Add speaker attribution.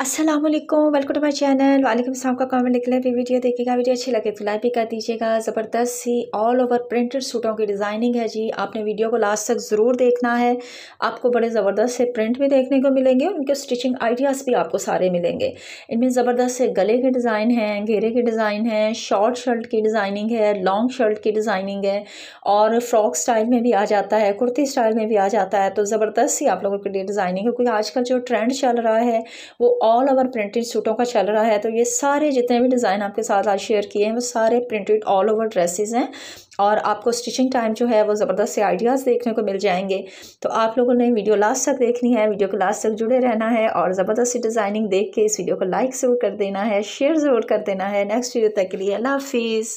Speaker 1: Aslam welcome to my channel वालेकुम सलाम का कमेंट लिख लें भी वीडियो देखिएगा वीडियो अच्छी लगे तो लाइक भी कर दीजिएगा ज़बरदस्त सी ऑल ओवर प्रिंटेड सूटों की डिज़ाइनिंग
Speaker 2: है जी आपने वीडियो को लास्ट तक ज़रूर देखना है आपको बड़े ज़बरदस्त से प्रिंट भी देखने को मिलेंगे उनके स्टिचिंग आइडियाज़ भी आपको सारे मिलेंगे इनमें ज़बरदस्त से गले के डिज़ाइन हैं घेरे के डिज़ाइन हैं शॉर्ट शर्ट की डिज़ाइनिंग है लॉन्ग शर्ट की डिज़ाइनिंग है और फ्रॉक स्टाइल में भी आ जाता है कुर्ती स्टाइल में भी आ जाता है तो ज़बरदस्त सी आप लोगों के लिए डिज़ाइनिंग है क्योंकि आजकल जो ट्रेंड चल रहा है वो ऑल ओवर प्रिंटेड सूटों का चल रहा है तो ये सारे जितने भी डिज़ाइन आपके साथ आज शेयर किए हैं वो सारे प्रिंटेड ऑल ओवर ड्रेसेस हैं और आपको स्टिचिंग टाइम जो है वो ज़बरदस्त से आइडियाज़ देखने को मिल जाएंगे तो आप लोगों ने वीडियो लास्ट तक देखनी है वीडियो को लास्ट तक जुड़े रहना है और ज़बरदस्त सी डिज़ाइनिंग देख के इस वीडियो को लाइक ज़रूर कर देना है शेयर ज़रूर कर देना है
Speaker 3: नेक्स्ट
Speaker 4: वीडियो तक के लिए अल्लाह हाफिज़